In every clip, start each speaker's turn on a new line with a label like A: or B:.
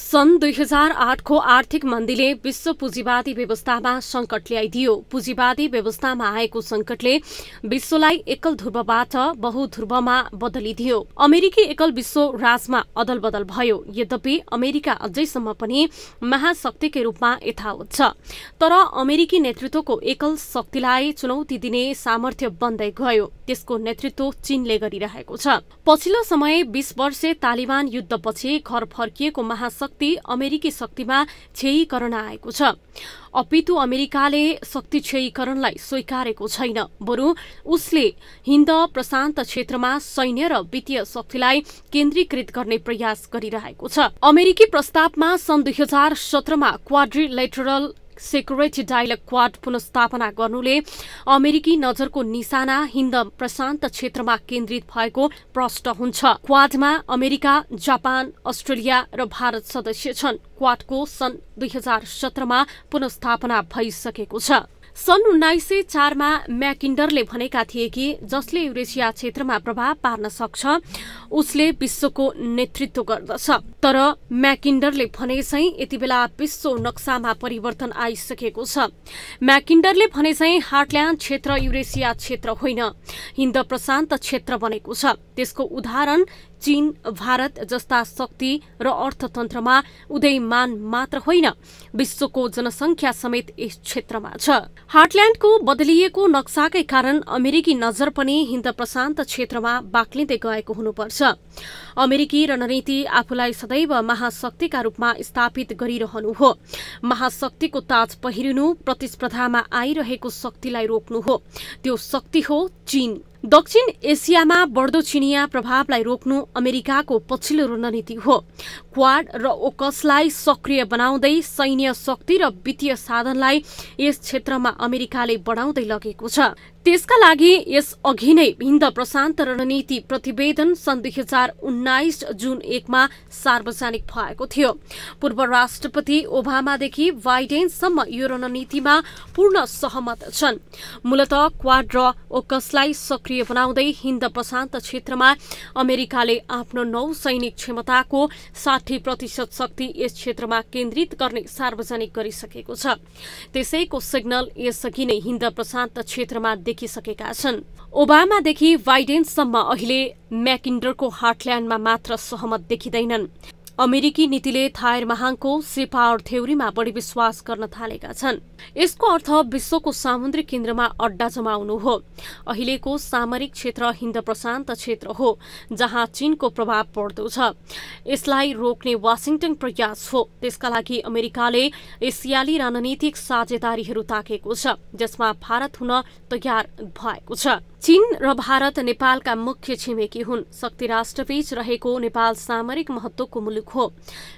A: सन् दुई हजार आठको आर्थिक मन्दीले विश्व पुँजीवादी व्यवस्थामा संकट ल्याइदियो पुँजीवादी व्यवस्थामा आएको सङ्कटले विश्वलाई एकल ध्रुवबाट बहुध्रुवमा बदलिदियो अमेरिकी एकल विश्व राजमा अदलबदल भयो यद्यपि अमेरिका अझैसम्म पनि महाशक्तिकै रूपमा यथावत छ तर अमेरिकी नेतृत्वको एकल शक्तिलाई चुनौती दिने सामर्थ्य बन्दै गयो त्यसको नेतृत्व चीनले गरिरहेको छ पछिल्लो समय बीस वर्षे तालिबान युद्धपछि घर फर्किएको महाशक्ति शक्ति अमेरिकी शक्तिमा क्षयीकरण आएको छ अपितु अमेरिकाले शक्ति क्षयीकरणलाई स्वीकारेको छैन बरु उसले हिन्द प्रशान्त क्षेत्रमा सैन्य र वित्तीय शक्तिलाई केन्द्रीकृत गर्ने प्रयास गरिरहेको छ अमेरिकी प्रस्तावमा सन् दुई हजार सत्रमा क्वाड्रिलेटरल सेक्युरिटी डायलग क्वाड पुनस्थापना गर्नुले अमेरिकी नजरको निशाना हिन्द प्रशान्त क्षेत्रमा केन्द्रित भएको प्रष्ट हुन्छ क्वाडमा अमेरिका जापान अस्ट्रेलिया र भारत सदस्य छन् क्वाडको सन् दुई हजार सत्रमा पुनस्थापना भइसकेको छ सन् उन्नाइस सय चारमा म्याकिन्डरले भनेका थिए कि जसले युरेसिया क्षेत्रमा प्रभाव पार्न सक्छ उसले विश्वको नेतृत्व गर्दछ तर म्याकिन्डरले भने चाहिँ यति बेला विश्व नक्सामा परिवर्तन आइसकेको छ म्याकिन्डरले भने चाहिँ हार्टल्यान्ड क्षेत्र युरेसिया क्षेत्र होइन हिन्द प्रशान्त क्षेत्र बनेको छ त्यसको उदाहरण चीन भारत जस्ता शक्ति र अर्थतन्त्रमा उदयमान मात्र होइन विश्वको जनसंख्या समेत यस क्षेत्रमा छ हार्टल्याण्डको बदलिएको नक्साकै कारण अमेरिकी नजर पनि हिन्द प्रशान्त क्षेत्रमा बाक्लिँदै गएको हुनुपर्छ अमेरिकी रणनीति आफूलाई सदैव महाशक्तिका रूपमा स्थापित गरिरहनु हो महाशक्तिको ताज पहिरिनु प्रतिस्पर्धामा आइरहेको शक्तिलाई रोक्नु हो त्यो शक्ति हो चीन दक्षिण एसियामा बढ्दो चिनिया प्रभावलाई रोक्नु अमेरिकाको पछिल्लो रणनीति हो क्वाड र ओकसलाई सक्रिय बनाउँदै सैन्य शक्ति र वित्तीय साधनलाई यस क्षेत्रमा अमेरिकाले बढाउँदै लगेको छ त्यसका लागि यसअघि नै हिन्द प्रशान्त रणनीति प्रतिवेदन सन् दुई हजार उन्नाइस जुन एकमा सार्वजनिक भएको थियो पूर्व राष्ट्रपति ओबामादेखि बाइडेनसम्म यो रणनीतिमा पूर्ण सहमत छन् मूलत क्वाड र ओकसलाई सक्रिय बनाउँदै हिन्द प्रशान्त क्षेत्रमा अमेरिकाले आफ्नो नौ सैनिक क्षमताको साठी प्रतिशत शक्ति यस क्षेत्रमा केन्द्रित गर्ने सार्वजनिक गरिसकेको छ त्यसैको सिग्नल यसअघि नै हिन्द प्रशान्त क्षेत्रमा देखिसकेका छन् ओबामादेखि बाइडेनसम्म अहिले म्याकिन्डरको हार्टल्यान्डमा मात्र सहमत देखिँदैनन् अमेरिकी नीतिले थायर महाङको सिपावर थ्योरीमा बढी विश्वास गर्न थालेका छन् यसको अर्थ विश्वको सामुद्रिक केन्द्रमा अड्डा जमाउनु हो अहिलेको सामरिक क्षेत्र हिन्द प्रशान्त क्षेत्र हो जहाँ चीनको प्रभाव पर्दो छ यसलाई रोक्ने वासिङटन प्रयास हो त्यसका लागि अमेरिकाले एसियाली रणनीतिक साझेदारीहरू ताकेको छ जसमा भारत हुन तयार भएको छ चीन र भारत नेपालका मुख्य छिमेकी हुन् शक्ति राष्ट्रबीच रहेको नेपाल सामरिक महत्वको मुलुक हो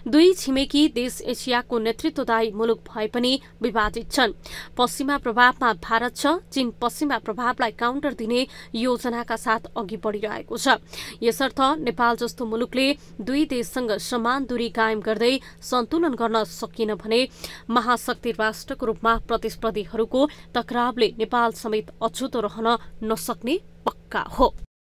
A: दुई छिमेकी देश एसियाको नेतृत्वदायी मुलुक भए पनि विवादित छन् पश्चिमा प्रभावमा भारत छ चीन पश्चिमा प्रभावलाई काउन्टर दिने योजनाका साथ अघि बढ़िरहेको छ यसर्थ नेपाल जस्तो मुलुकले दुई देशसँग समान दूरी कायम गर्दै सन्तुलन गर्न सकिन भने महाशक्ति राष्ट्रको रूपमा प्रतिस्पर्धीहरूको टकरावले नेपाल समेत अछुतो रहन नसक्छ सक्ने पक्का हो